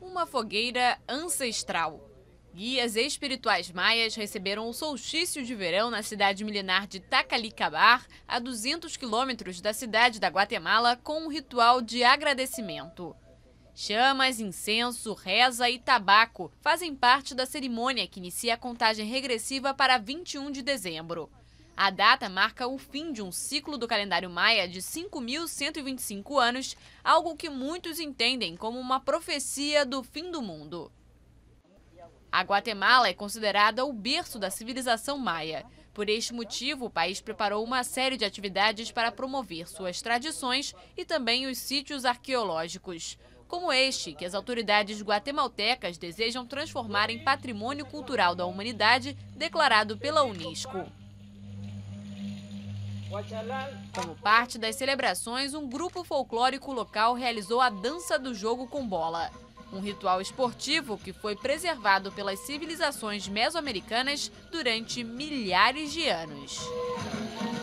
Uma fogueira ancestral. Guias espirituais maias receberam o solstício de verão na cidade milenar de Tacalicabar, a 200 quilômetros da cidade da Guatemala, com um ritual de agradecimento. Chamas, incenso, reza e tabaco fazem parte da cerimônia que inicia a contagem regressiva para 21 de dezembro. A data marca o fim de um ciclo do calendário maia de 5.125 anos, algo que muitos entendem como uma profecia do fim do mundo. A Guatemala é considerada o berço da civilização maia. Por este motivo, o país preparou uma série de atividades para promover suas tradições e também os sítios arqueológicos como este, que as autoridades guatemaltecas desejam transformar em patrimônio cultural da humanidade, declarado pela Unesco. Como parte das celebrações, um grupo folclórico local realizou a dança do jogo com bola. Um ritual esportivo que foi preservado pelas civilizações mesoamericanas durante milhares de anos.